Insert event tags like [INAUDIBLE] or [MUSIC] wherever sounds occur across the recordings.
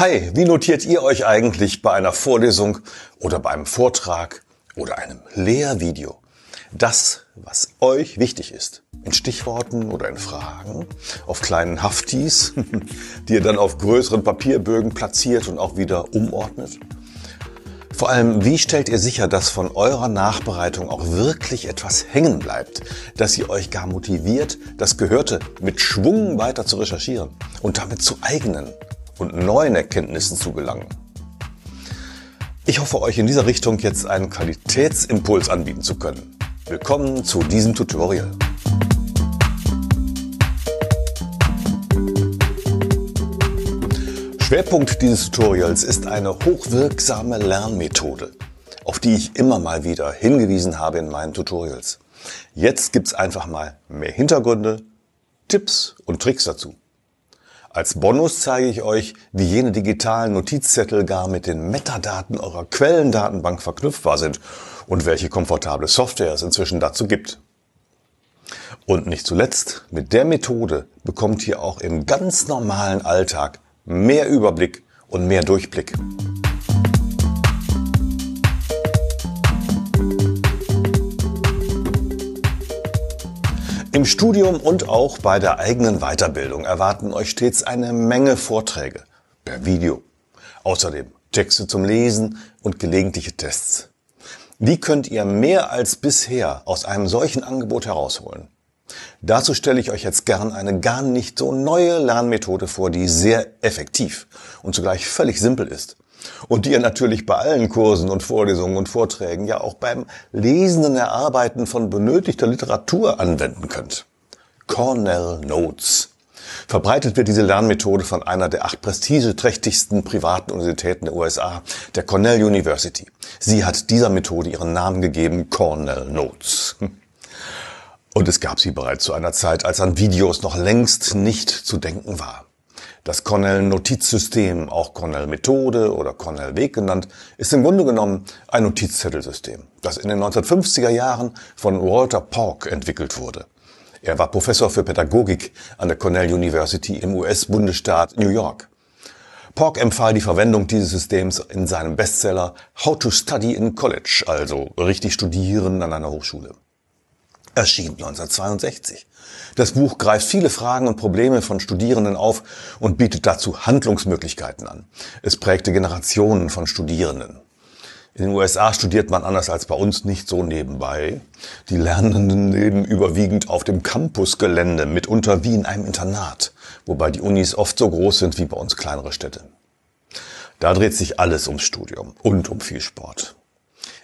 Hi, wie notiert ihr euch eigentlich bei einer Vorlesung oder bei einem Vortrag oder einem Lehrvideo? Das, was euch wichtig ist. In Stichworten oder in Fragen, auf kleinen Haftis, [LAUGHS] die ihr dann auf größeren Papierbögen platziert und auch wieder umordnet. Vor allem, wie stellt ihr sicher, dass von eurer Nachbereitung auch wirklich etwas hängen bleibt, dass ihr euch gar motiviert, das Gehörte mit Schwung weiter zu recherchieren und damit zu eigenen und neuen Erkenntnissen zu gelangen. Ich hoffe, euch in dieser Richtung jetzt einen Qualitätsimpuls anbieten zu können. Willkommen zu diesem Tutorial. Schwerpunkt dieses Tutorials ist eine hochwirksame Lernmethode, auf die ich immer mal wieder hingewiesen habe in meinen Tutorials. Jetzt gibt's einfach mal mehr Hintergründe, Tipps und Tricks dazu. Als Bonus zeige ich euch, wie jene digitalen Notizzettel gar mit den Metadaten eurer Quellendatenbank verknüpfbar sind und welche komfortable Software es inzwischen dazu gibt. Und nicht zuletzt, mit der Methode bekommt ihr auch im ganz normalen Alltag mehr Überblick und mehr Durchblick. Im Studium und auch bei der eigenen Weiterbildung erwarten euch stets eine Menge Vorträge per Video. Außerdem Texte zum Lesen und gelegentliche Tests. Wie könnt ihr mehr als bisher aus einem solchen Angebot herausholen? Dazu stelle ich euch jetzt gern eine gar nicht so neue Lernmethode vor, die sehr effektiv und zugleich völlig simpel ist und die ihr natürlich bei allen Kursen und Vorlesungen und Vorträgen, ja auch beim Lesen und Erarbeiten von benötigter Literatur anwenden könnt. Cornell Notes. Verbreitet wird diese Lernmethode von einer der acht prestigeträchtigsten privaten Universitäten der USA, der Cornell University. Sie hat dieser Methode ihren Namen gegeben, Cornell Notes. Und es gab sie bereits zu einer Zeit, als an Videos noch längst nicht zu denken war. Das Cornell-Notizsystem, auch Cornell-Methode oder Cornell-Weg genannt, ist im Grunde genommen ein Notizzettelsystem, das in den 1950er Jahren von Walter Park entwickelt wurde. Er war Professor für Pädagogik an der Cornell University im US-Bundesstaat New York. Park empfahl die Verwendung dieses Systems in seinem Bestseller How to Study in College, also richtig studieren an einer Hochschule erschien 1962. Das Buch greift viele Fragen und Probleme von Studierenden auf und bietet dazu Handlungsmöglichkeiten an. Es prägte Generationen von Studierenden. In den USA studiert man anders als bei uns nicht so nebenbei. Die Lernenden leben überwiegend auf dem Campusgelände, mitunter wie in einem Internat, wobei die Unis oft so groß sind wie bei uns kleinere Städte. Da dreht sich alles ums Studium und um viel Sport.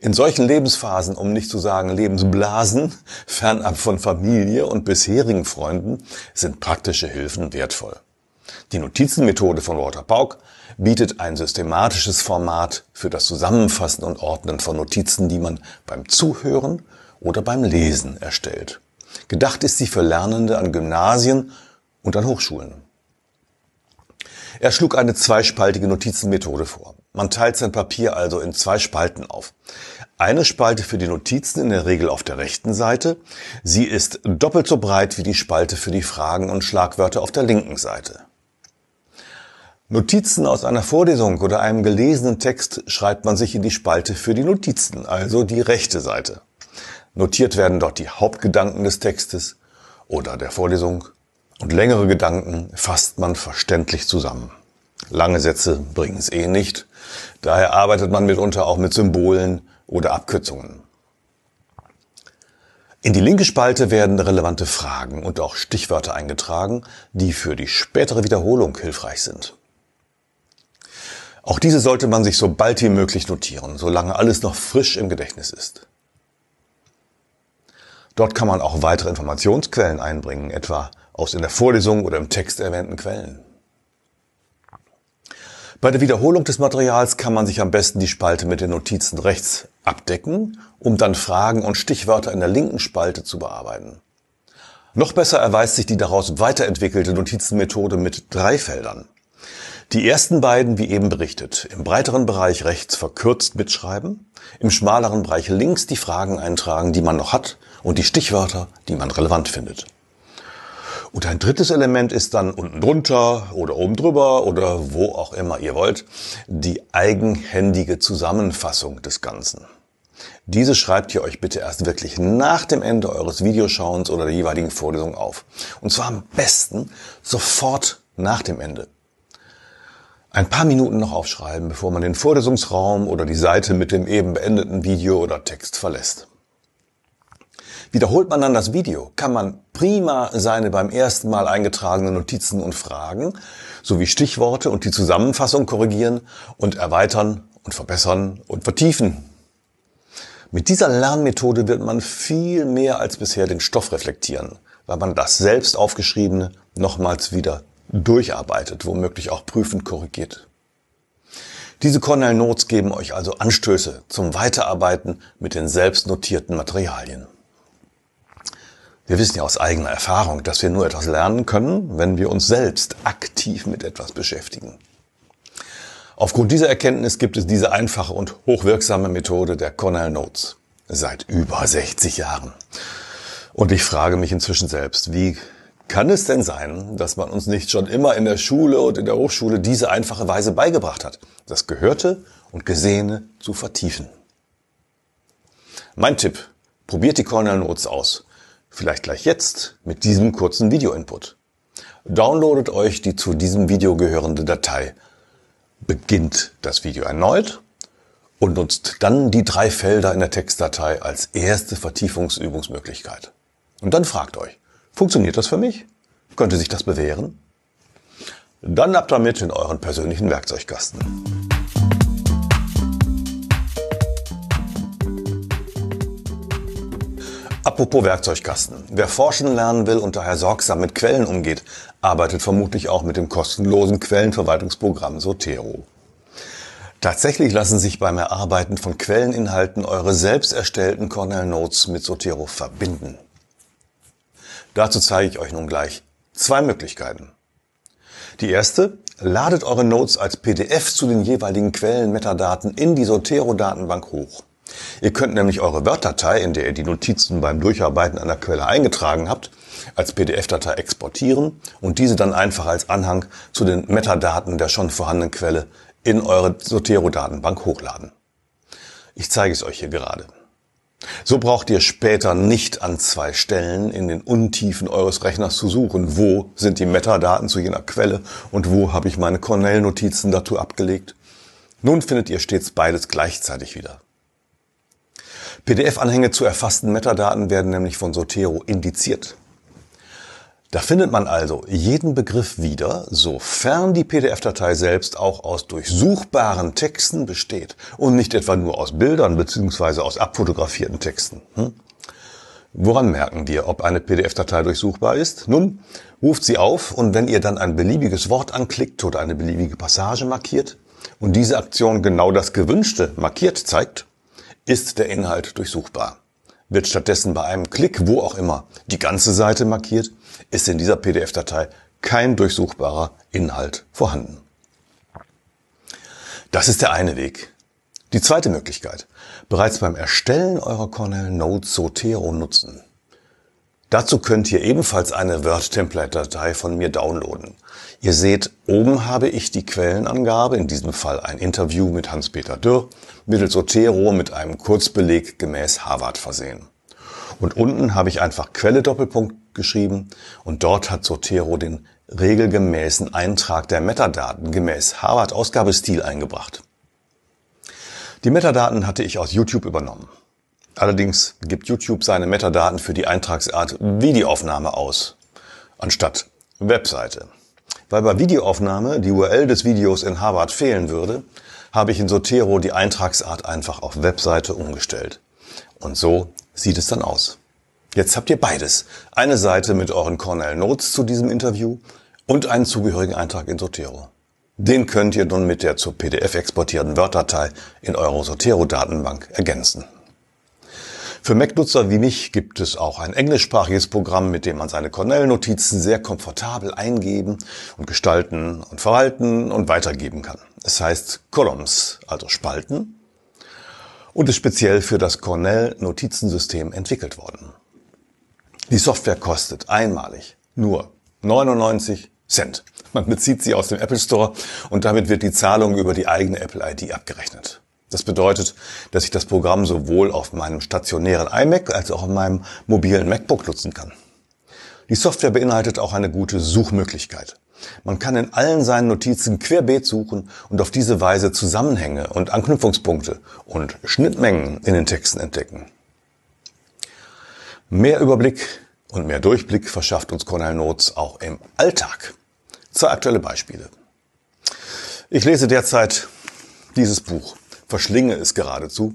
In solchen Lebensphasen, um nicht zu sagen Lebensblasen, [LAUGHS] fernab von Familie und bisherigen Freunden, sind praktische Hilfen wertvoll. Die Notizenmethode von Walter Pauk bietet ein systematisches Format für das Zusammenfassen und Ordnen von Notizen, die man beim Zuhören oder beim Lesen erstellt. Gedacht ist sie für Lernende an Gymnasien und an Hochschulen. Er schlug eine zweispaltige Notizenmethode vor. Man teilt sein Papier also in zwei Spalten auf. Eine Spalte für die Notizen in der Regel auf der rechten Seite. Sie ist doppelt so breit wie die Spalte für die Fragen und Schlagwörter auf der linken Seite. Notizen aus einer Vorlesung oder einem gelesenen Text schreibt man sich in die Spalte für die Notizen, also die rechte Seite. Notiert werden dort die Hauptgedanken des Textes oder der Vorlesung und längere Gedanken fasst man verständlich zusammen. Lange Sätze bringen es eh nicht. Daher arbeitet man mitunter auch mit Symbolen oder Abkürzungen. In die linke Spalte werden relevante Fragen und auch Stichwörter eingetragen, die für die spätere Wiederholung hilfreich sind. Auch diese sollte man sich so bald wie möglich notieren, solange alles noch frisch im Gedächtnis ist. Dort kann man auch weitere Informationsquellen einbringen, etwa aus in der Vorlesung oder im Text erwähnten Quellen. Bei der Wiederholung des Materials kann man sich am besten die Spalte mit den Notizen rechts abdecken, um dann Fragen und Stichwörter in der linken Spalte zu bearbeiten. Noch besser erweist sich die daraus weiterentwickelte Notizenmethode mit drei Feldern. Die ersten beiden, wie eben berichtet, im breiteren Bereich rechts verkürzt mitschreiben, im schmaleren Bereich links die Fragen eintragen, die man noch hat und die Stichwörter, die man relevant findet. Und ein drittes Element ist dann unten drunter oder oben drüber oder wo auch immer ihr wollt, die eigenhändige Zusammenfassung des Ganzen. Diese schreibt ihr euch bitte erst wirklich nach dem Ende eures Videoschauens oder der jeweiligen Vorlesung auf. Und zwar am besten sofort nach dem Ende. Ein paar Minuten noch aufschreiben, bevor man den Vorlesungsraum oder die Seite mit dem eben beendeten Video oder Text verlässt. Wiederholt man dann das Video, kann man prima seine beim ersten Mal eingetragenen Notizen und Fragen sowie Stichworte und die Zusammenfassung korrigieren und erweitern und verbessern und vertiefen. Mit dieser Lernmethode wird man viel mehr als bisher den Stoff reflektieren, weil man das selbst aufgeschriebene nochmals wieder durcharbeitet, womöglich auch prüfend korrigiert. Diese Cornell Notes geben euch also Anstöße zum Weiterarbeiten mit den selbst notierten Materialien. Wir wissen ja aus eigener Erfahrung, dass wir nur etwas lernen können, wenn wir uns selbst aktiv mit etwas beschäftigen. Aufgrund dieser Erkenntnis gibt es diese einfache und hochwirksame Methode der Cornell Notes seit über 60 Jahren. Und ich frage mich inzwischen selbst, wie kann es denn sein, dass man uns nicht schon immer in der Schule und in der Hochschule diese einfache Weise beigebracht hat, das Gehörte und Gesehene zu vertiefen? Mein Tipp, probiert die Cornell Notes aus Vielleicht gleich jetzt mit diesem kurzen Video-Input. Downloadet euch die zu diesem Video gehörende Datei, beginnt das Video erneut und nutzt dann die drei Felder in der Textdatei als erste Vertiefungsübungsmöglichkeit. Und dann fragt euch, funktioniert das für mich? Könnte sich das bewähren? Dann ab damit in euren persönlichen Werkzeugkasten. Apropos Werkzeugkasten. Wer forschen lernen will und daher sorgsam mit Quellen umgeht, arbeitet vermutlich auch mit dem kostenlosen Quellenverwaltungsprogramm Sotero. Tatsächlich lassen sich beim Erarbeiten von Quelleninhalten eure selbst erstellten Cornell Notes mit Sotero verbinden. Dazu zeige ich euch nun gleich zwei Möglichkeiten. Die erste, ladet eure Notes als PDF zu den jeweiligen Quellenmetadaten in die Sotero-Datenbank hoch. Ihr könnt nämlich eure Word-Datei, in der ihr die Notizen beim Durcharbeiten einer Quelle eingetragen habt, als PDF-Datei exportieren und diese dann einfach als Anhang zu den Metadaten der schon vorhandenen Quelle in eure Zotero-Datenbank hochladen. Ich zeige es euch hier gerade. So braucht ihr später nicht an zwei Stellen in den Untiefen eures Rechners zu suchen, wo sind die Metadaten zu jener Quelle und wo habe ich meine Cornell-Notizen dazu abgelegt. Nun findet ihr stets beides gleichzeitig wieder. PDF-Anhänge zu erfassten Metadaten werden nämlich von Sotero indiziert. Da findet man also jeden Begriff wieder, sofern die PDF-Datei selbst auch aus durchsuchbaren Texten besteht und nicht etwa nur aus Bildern bzw. aus abfotografierten Texten. Hm? Woran merken wir, ob eine PDF-Datei durchsuchbar ist? Nun, ruft sie auf und wenn ihr dann ein beliebiges Wort anklickt oder eine beliebige Passage markiert und diese Aktion genau das Gewünschte markiert zeigt, ist der Inhalt durchsuchbar. Wird stattdessen bei einem Klick, wo auch immer, die ganze Seite markiert, ist in dieser PDF-Datei kein durchsuchbarer Inhalt vorhanden. Das ist der eine Weg. Die zweite Möglichkeit. Bereits beim Erstellen eurer Cornell Notes Zotero nutzen. Dazu könnt ihr ebenfalls eine Word-Template-Datei von mir downloaden. Ihr seht, oben habe ich die Quellenangabe, in diesem Fall ein Interview mit Hans-Peter Dürr, mittels Otero mit einem Kurzbeleg gemäß Harvard versehen. Und unten habe ich einfach Quelle Doppelpunkt geschrieben und dort hat Sotero den regelgemäßen Eintrag der Metadaten gemäß Harvard Ausgabestil eingebracht. Die Metadaten hatte ich aus YouTube übernommen. Allerdings gibt YouTube seine Metadaten für die Eintragsart Videoaufnahme aus, anstatt Webseite. Weil bei Videoaufnahme die URL des Videos in Harvard fehlen würde, habe ich in Sotero die Eintragsart einfach auf Webseite umgestellt. Und so sieht es dann aus. Jetzt habt ihr beides. Eine Seite mit euren Cornell Notes zu diesem Interview und einen zugehörigen Eintrag in Sotero. Den könnt ihr nun mit der zur PDF exportierten word in eurer Sotero-Datenbank ergänzen. Für Mac-Nutzer wie mich gibt es auch ein englischsprachiges Programm, mit dem man seine Cornell-Notizen sehr komfortabel eingeben und gestalten und verwalten und weitergeben kann. Es heißt Columns, also Spalten, und ist speziell für das Cornell-Notizensystem entwickelt worden. Die Software kostet einmalig nur 99 Cent. Man bezieht sie aus dem Apple Store und damit wird die Zahlung über die eigene Apple ID abgerechnet. Das bedeutet, dass ich das Programm sowohl auf meinem stationären iMac als auch auf meinem mobilen MacBook nutzen kann. Die Software beinhaltet auch eine gute Suchmöglichkeit. Man kann in allen seinen Notizen querbeet suchen und auf diese Weise Zusammenhänge und Anknüpfungspunkte und Schnittmengen in den Texten entdecken. Mehr Überblick und mehr Durchblick verschafft uns Cornell Notes auch im Alltag. Zwei aktuelle Beispiele. Ich lese derzeit dieses Buch verschlinge es geradezu.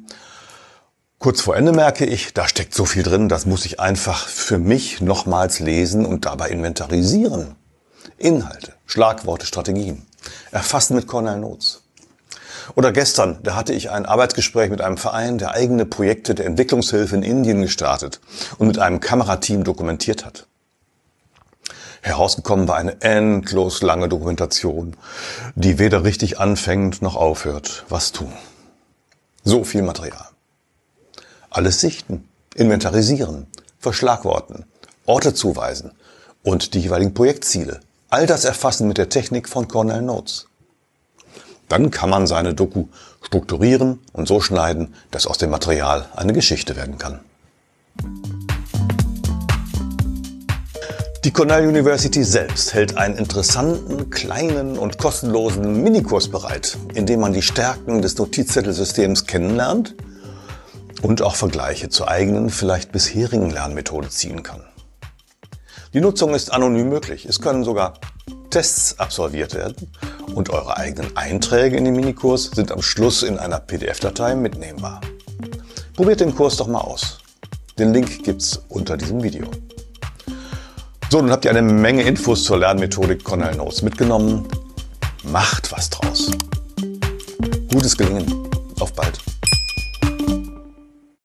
Kurz vor Ende merke ich, da steckt so viel drin, das muss ich einfach für mich nochmals lesen und dabei inventarisieren. Inhalte, Schlagworte, Strategien. Erfassen mit Cornell Notes. Oder gestern, da hatte ich ein Arbeitsgespräch mit einem Verein, der eigene Projekte der Entwicklungshilfe in Indien gestartet und mit einem Kamerateam dokumentiert hat. Herausgekommen war eine endlos lange Dokumentation, die weder richtig anfängt noch aufhört. Was tun? So viel Material. Alles sichten, inventarisieren, verschlagworten, Orte zuweisen und die jeweiligen Projektziele. All das erfassen mit der Technik von Cornell Notes. Dann kann man seine Doku strukturieren und so schneiden, dass aus dem Material eine Geschichte werden kann. Die Cornell University selbst hält einen interessanten, kleinen und kostenlosen Minikurs bereit, in dem man die Stärken des Notizzettelsystems kennenlernt und auch Vergleiche zur eigenen, vielleicht bisherigen Lernmethode ziehen kann. Die Nutzung ist anonym möglich. Es können sogar Tests absolviert werden und eure eigenen Einträge in den Minikurs sind am Schluss in einer PDF-Datei mitnehmbar. Probiert den Kurs doch mal aus. Den Link gibt's unter diesem Video. So, nun habt ihr eine Menge Infos zur Lernmethodik Connell Notes mitgenommen. Macht was draus. Gutes Gelingen. Auf bald.